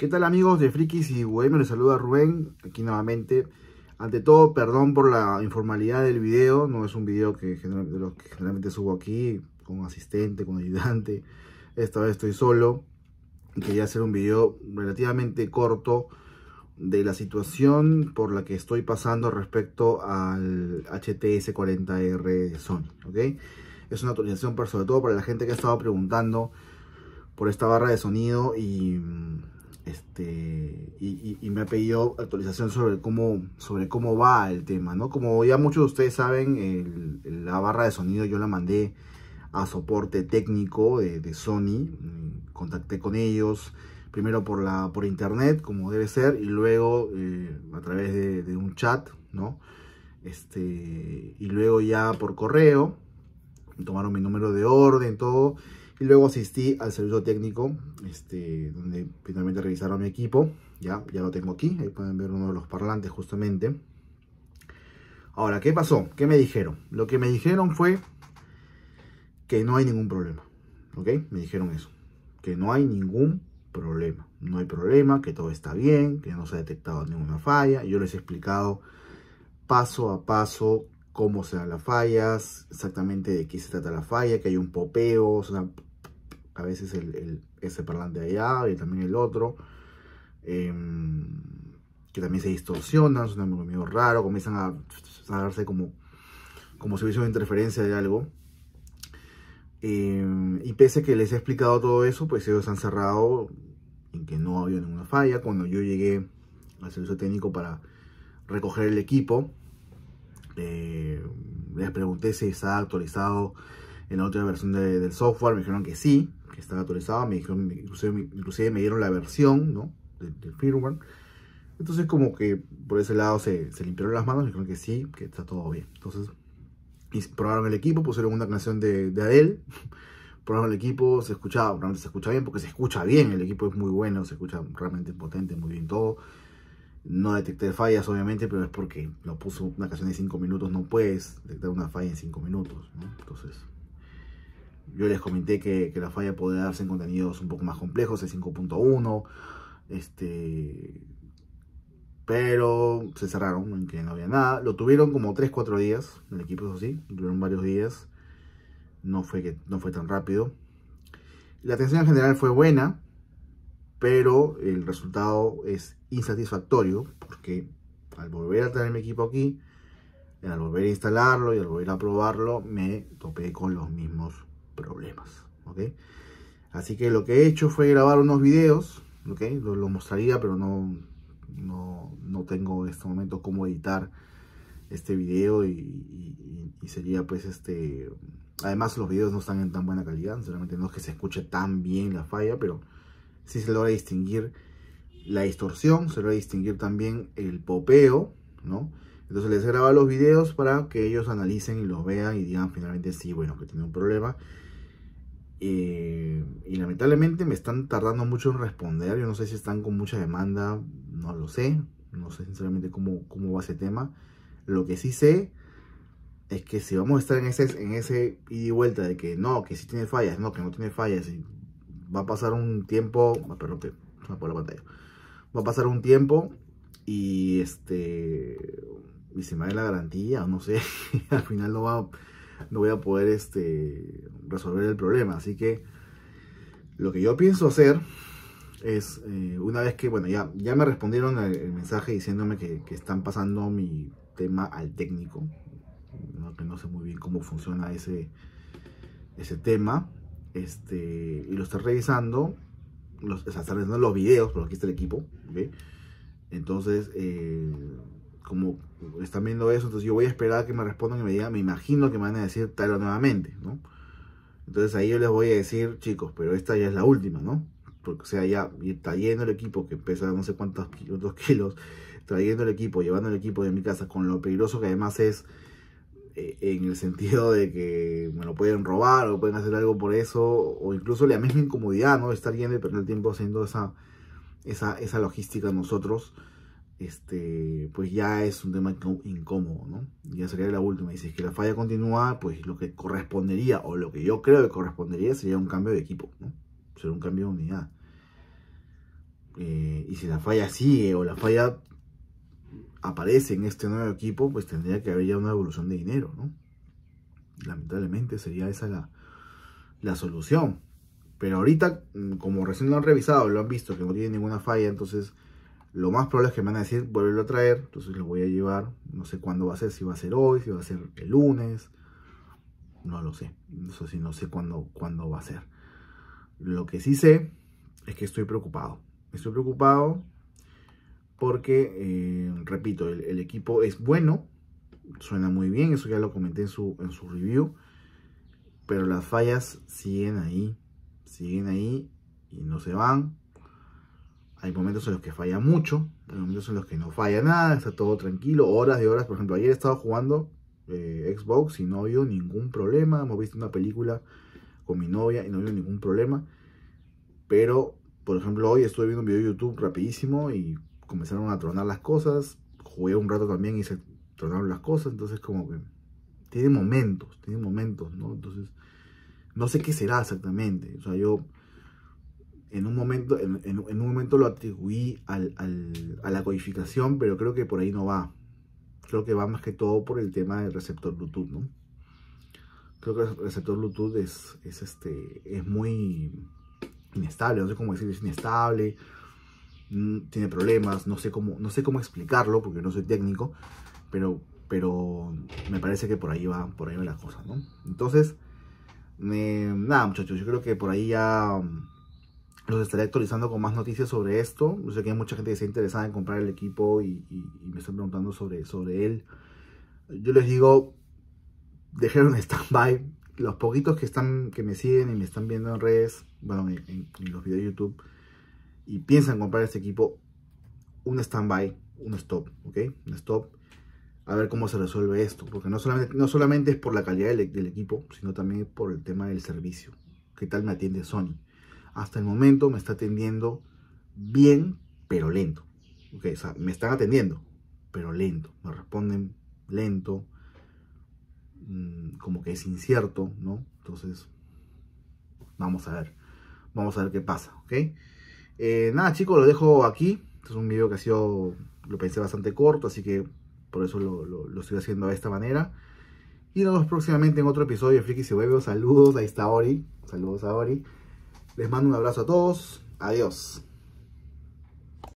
¿Qué tal amigos de Frikis y bueno Les saluda Rubén, aquí nuevamente. Ante todo, perdón por la informalidad del video, no es un video que generalmente, que generalmente subo aquí, con asistente, con ayudante. Esta vez estoy solo. Quería hacer un video relativamente corto de la situación por la que estoy pasando respecto al HTS 40R de Sony, ¿ok? Es una actualización, sobre todo para la gente que ha estado preguntando por esta barra de sonido y este, y, me ha pedido actualización sobre cómo, sobre cómo va el tema, ¿no? Como ya muchos de ustedes saben, la barra de sonido yo la mandé a soporte técnico de, Sony, contacté con ellos, primero por, la, por internet, como debe ser, y luego eh, a través de, un chat, ¿no? Este, y luego ya por correo, tomaron mi número de orden, todo, y luego asistí al servicio técnico, este, donde finalmente revisaron mi equipo. Ya, ya lo tengo aquí, ahí pueden ver uno de los parlantes justamente. Ahora, ¿qué pasó? ¿Qué me dijeron? Lo que me dijeron fue que no hay ningún problema. ¿Ok? Me dijeron eso. Que no hay ningún problema. No hay problema, que todo está bien, que no se ha detectado ninguna falla. Yo les he explicado paso a paso cómo se dan las fallas, exactamente de qué se trata la falla, que hay un popeo, a veces el, el, ese parlante allá y también el otro, em, que también se distorsionan, son amigos raros, raro, comienzan a, darse como, como si hubiese una interferencia de algo. Em, y pese a que les he explicado todo eso, pues ellos han cerrado en que no había ninguna falla. Cuando yo llegué al servicio técnico para recoger el equipo, eh, les pregunté si estaba actualizado en la otra versión del software me dijeron que sí, que estaba actualizado, me dijeron, inclusive, me dieron la versión ¿no? del, firmware. Entonces como que por ese lado se, se limpiaron las manos, me dijeron que sí, que está todo bien. Entonces probaron el equipo, pusieron una canción de, de Adele, probaron el equipo, se escuchaba, realmente se escucha bien, porque se escucha bien, el equipo es muy bueno, se escucha realmente potente, muy bien todo. No detecté fallas, obviamente, pero es porque lo puso una canción de 5 minutos, no puedes detectar una falla en 5 minutos, ¿no? Entonces, yo les comenté que, la falla podía darse en contenidos un poco más complejos, el 5.1, este, pero se cerraron en que no había nada. Lo tuvieron como 3, 4 días, el equipo es así tuvieron varios días, no fue, que, no fue tan rápido. La atención en general fue buena, pero el resultado es insatisfactorio porque al volver a tener mi equipo aquí, al volver a instalarlo y al volver a probarlo, me topé con los mismos problemas, ¿ok? Así que lo que he hecho fue grabar unos videos, ¿ok? Los lo mostraría, pero no, no, tengo en este momento cómo editar este video y, y, sería pues este... Además los videos no están en tan buena calidad, solamente no es que se escuche tan bien la falla, pero sí se logra distinguir la distorsión, se logra distinguir también el popeo, ¿no? Entonces les grabado los videos para que ellos analicen y los vean y digan finalmente sí, bueno, que tiene un problema. Eh, y lamentablemente me están tardando mucho en responder. Yo no sé si están con mucha demanda, no lo sé. No sé sinceramente cómo, cómo va ese tema. Lo que sí sé es que si vamos a estar en ese, en ese ida y vuelta de que no, que sí tiene fallas, no, que no tiene fallas, va a pasar un tiempo, ah, la pantalla, va a pasar un tiempo y este y se me da la garantía, o no sé, al final no, va, no voy a poder este, resolver el problema. Así que lo que yo pienso hacer es, eh, una vez que, bueno, ya, ya me respondieron el, mensaje diciéndome que, están pasando mi tema al técnico, ¿no? que no sé muy bien cómo funciona ese, ese tema, este, y lo están revisando, los, o están revisando los videos, porque aquí está el equipo, Entonces, eh, como están viendo eso, entonces yo voy a esperar a que me respondan y me digan, me imagino que me van a decir tal nuevamente, ¿no? Entonces ahí yo les voy a decir, chicos, pero esta ya es la última, ¿no? Porque, o sea, ya está el equipo que pesa no sé cuántos kilos, kilos trayendo el equipo, llevando el equipo de mi casa, con lo peligroso que además es eh, en el sentido de que me lo pueden robar o pueden hacer algo por eso, o incluso la misma incomodidad, ¿no? Estar yendo y perder el tiempo haciendo esa, esa, esa logística nosotros este, pues ya es un tema incómodo, ¿no? Ya sería la última. Y si es que la falla continúa, pues lo que correspondería, o lo que yo creo que correspondería, sería un cambio de equipo, ¿no? Sería un cambio de unidad. Eh, y si la falla sigue o la falla aparece en este nuevo equipo, pues tendría que haber ya una evolución de dinero, ¿no? Lamentablemente sería esa la, la solución. Pero ahorita, mm, como recién lo han revisado, lo han visto que no tiene ninguna falla, entonces lo más probable es que me van a decir, Vuelvelo a traer, entonces lo voy a llevar, no sé cuándo va a ser, si va a ser hoy, si va a ser el lunes, no lo sé, eso sí, no sé cuándo, cuándo va a ser. Lo que sí sé es que estoy preocupado, estoy preocupado porque, eh, repito, el, equipo es bueno, suena muy bien, eso ya lo comenté en su, en su review, pero las fallas siguen ahí, siguen ahí y no se van. Hay momentos en los que falla mucho, hay momentos en los que no falla nada, está todo tranquilo, horas y horas. Por ejemplo, ayer he estado jugando eh, Xbox y no habido ningún problema. Hemos visto una película con mi novia y no habido ningún problema. Pero, por ejemplo, hoy estuve viendo un video de YouTube rapidísimo y comenzaron a tronar las cosas. Jugué un rato también y se tronaron las cosas. Entonces, como que tiene momentos, tiene momentos, ¿no? Entonces, no sé qué será exactamente. O sea, yo en un momento, en, un momento lo atribuí al, a la codificación, pero creo que por ahí no va. Creo que va más que todo por el tema del receptor Bluetooth, ¿no? Creo que el receptor Bluetooth es, es, este, es muy inestable, no sé cómo decir es inestable, mm, tiene problemas, no sé cómo, no sé cómo explicarlo porque no soy técnico, pero, pero me parece que por ahí va, por ahí va la cosa, ¿no? Entonces, nada muchachos, yo creo que por ahí ya los estaré actualizando con más noticias sobre esto. Yo sé que hay mucha gente que está interesada en comprar el equipo y, me están preguntando sobre, sobre él. Yo les digo, un stand-by. Los poquitos que, están, que me siguen y me están viendo en redes, bueno, en, los videos de YouTube, y piensan comprar este equipo, un stand-by, un stop, ¿ok? Un stop a ver cómo se resuelve esto, porque no solamente, no solamente es por la calidad del, equipo, sino también por el tema del servicio. ¿Qué tal me atiende Sony? hasta el momento me está atendiendo bien, pero lento. Okay, o sea, me están atendiendo, pero lento. Me responden lento, mm, como que es incierto, ¿no? Entonces, vamos a ver. Vamos a ver qué pasa, ¿ok? Eh, nada, chicos, lo dejo aquí. Este es un video que ha sido, lo pensé bastante corto, así que por eso lo, estoy haciendo de esta manera. Y nos vemos próximamente en otro episodio de Friki se vuelve. Saludos ahí está Ori. Saludos a Ori. Les mando un abrazo a todos. Adiós.